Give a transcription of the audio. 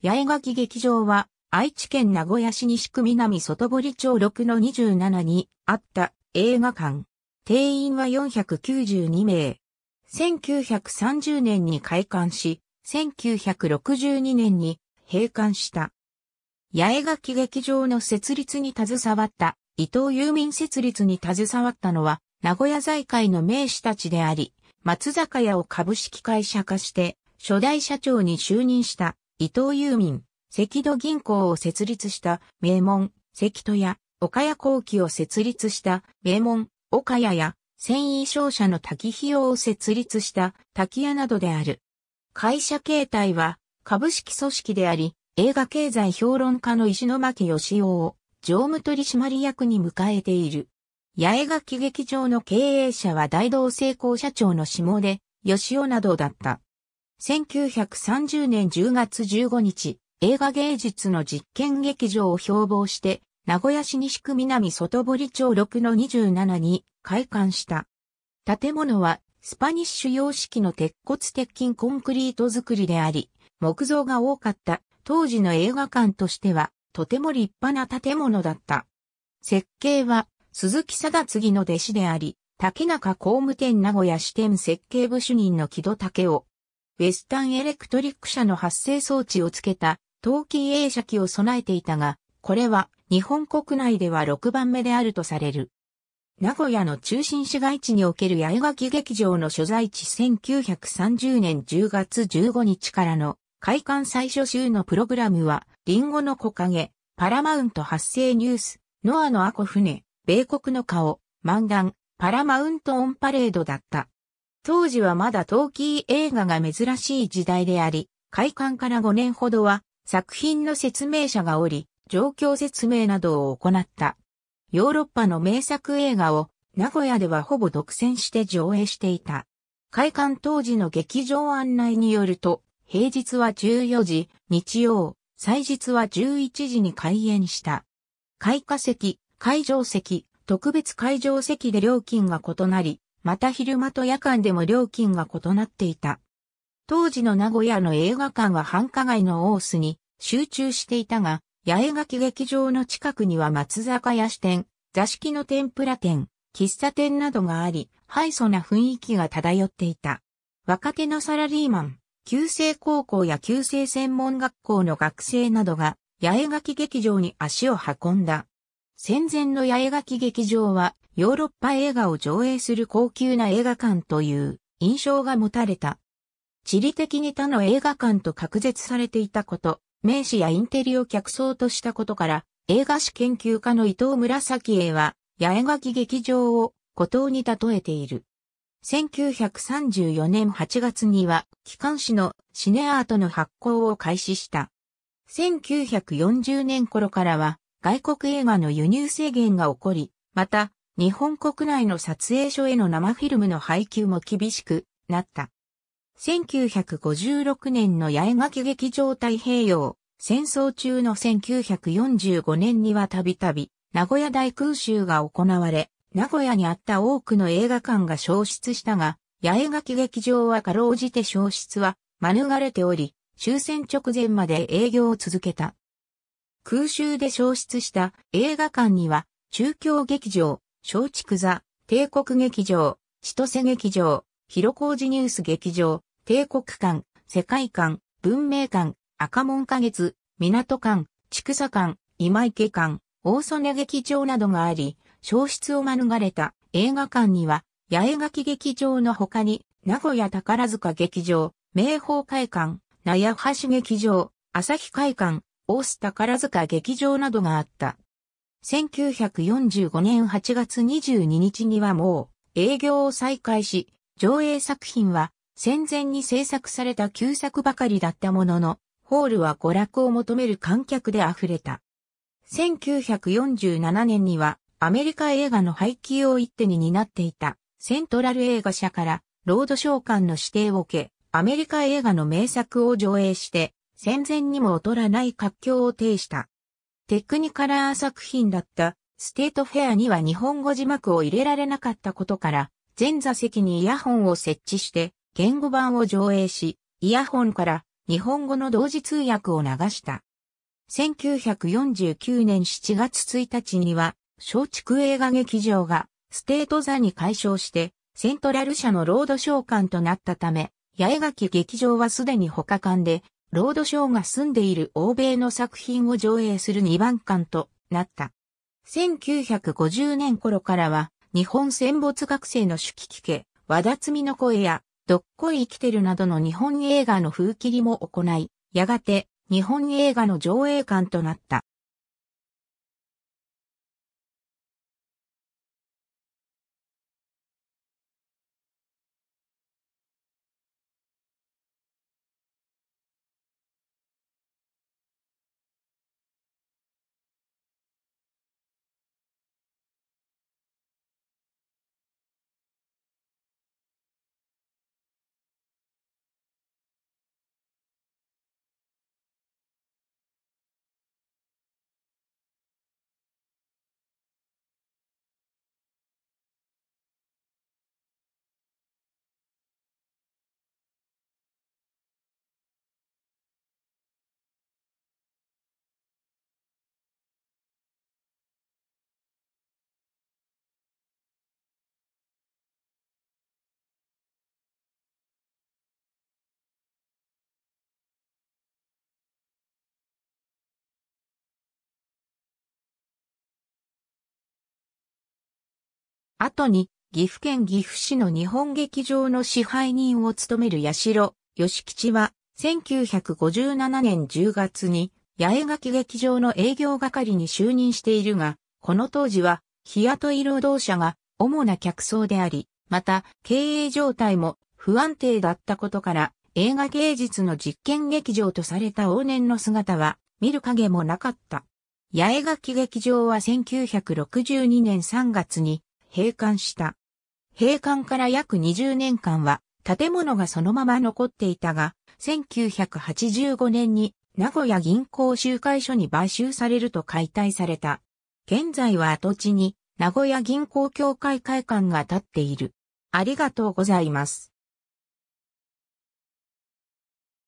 八重垣劇場は、愛知県名古屋市西区南外堀町6の27にあった映画館。定員は492名。1930年に開館し、1962年に閉館した。八重垣劇場の設立に携わった伊藤郵民設立に携わったのは名古屋財界の名士たちであり、松坂屋を株式会社化して初代社長に就任した伊藤郵民、関戸銀行を設立した名門、関戸屋、岡谷後機を設立した名門、岡谷や、繊維商社の滝費用を設立した滝屋などである。会社形態は株式組織であり、映画経済評論家の石巻義夫を常務取締役に迎えている。八重垣劇場の経営者は大同成功社長の下で、義夫などだった。1930年10月15日、映画芸術の実験劇場を標榜して、名古屋市西区南外堀町6の27に開館した。建物はスパニッシュ様式の鉄骨鉄筋コンクリート造りであり、木造が多かった当時の映画館としてはとても立派な建物だった。設計は鈴木貞次の弟子であり、竹中工務店名古屋支店設計部主任の木戸武夫、ウェスタンエレクトリック社の発生装置をつけた、陶器映写機を備えていたが、これは日本国内では6番目であるとされる。名古屋の中心市街地における八重垣劇場の所在地1930年10月15日からの開館最初週のプログラムは、リンゴの木陰、パラマウント発生ニュース、ノアのアコ船、米国の顔、漫ン、パラマウントオンパレードだった。当時はまだトーキー映画が珍しい時代であり、開館から5年ほどは作品の説明者がおり、状況説明などを行った。ヨーロッパの名作映画を名古屋ではほぼ独占して上映していた。開館当時の劇場案内によると、平日は14時、日曜、祭日は11時に開演した。開花席、会場席、特別会場席で料金が異なり、また昼間と夜間でも料金が異なっていた。当時の名古屋の映画館は繁華街の大須に集中していたが、八重垣劇場の近くには松坂屋支店、座敷の天ぷら店、喫茶店などがあり、敗訴な雰囲気が漂っていた。若手のサラリーマン、旧制高校や旧制専門学校の学生などが、八重垣劇場に足を運んだ。戦前の八重垣劇場は、ヨーロッパ映画を上映する高級な映画館という印象が持たれた。地理的に他の映画館と隔絶されていたこと、名詞やインテリを客層としたことから、映画史研究家の伊藤紫栄は、八重垣劇場を孤島に例えている。1934年8月には、機関紙のシネアートの発行を開始した。1940年頃からは、外国映画の輸入制限が起こり、また、日本国内の撮影所への生フィルムの配給も厳しくなった。1956年の八重垣劇場太平洋、戦争中の1945年にはたびたび、名古屋大空襲が行われ、名古屋にあった多くの映画館が消失したが、八重垣劇場はかろうじて消失は免れており、終戦直前まで営業を続けた。空襲で消失した映画館には、中京劇場、松竹座、帝国劇場、千歳劇場、広小路ニュース劇場、帝国館、世界館、文明館、赤門花月、港館、畜佐館、今池館、大曽根劇場などがあり、消失を免れた映画館には、八重垣劇場の他に、名古屋宝塚劇場、明宝会館、名屋橋劇場、朝日会館、大須宝塚劇場などがあった。1945年8月22日にはもう営業を再開し、上映作品は戦前に制作された旧作ばかりだったものの、ホールは娯楽を求める観客で溢れた。1947年にはアメリカ映画の廃棄を一手に担っていたセントラル映画社からロード召喚の指定を受け、アメリカ映画の名作を上映して、戦前にも劣らない活況を呈した。テクニカラー作品だったステートフェアには日本語字幕を入れられなかったことから、全座席にイヤホンを設置して言語版を上映し、イヤホンから日本語の同時通訳を流した。1949年7月1日には、松竹映画劇場がステート座に解消して、セントラル社のロード召喚となったため、八重垣劇場はすでに他館でロードショーが住んでいる欧米の作品を上映する2番館となった。1950年頃からは、日本戦没学生の手記聞け、和田摘みの声や、どっこい生きてるなどの日本映画の風切りも行い、やがて日本映画の上映館となった。後に、岐阜県岐阜市の日本劇場の支配人を務める八代、義吉は、1957年10月に、八重垣劇場の営業係に就任しているが、この当時は、日雇い労働者が主な客層であり、また、経営状態も不安定だったことから、映画芸術の実験劇場とされた往年の姿は、見る影もなかった。八重垣劇場は1962年3月に、閉館した。閉館から約20年間は建物がそのまま残っていたが、1985年に名古屋銀行集会所に買収されると解体された。現在は跡地に名古屋銀行協会会館が建っている。ありがとうございます。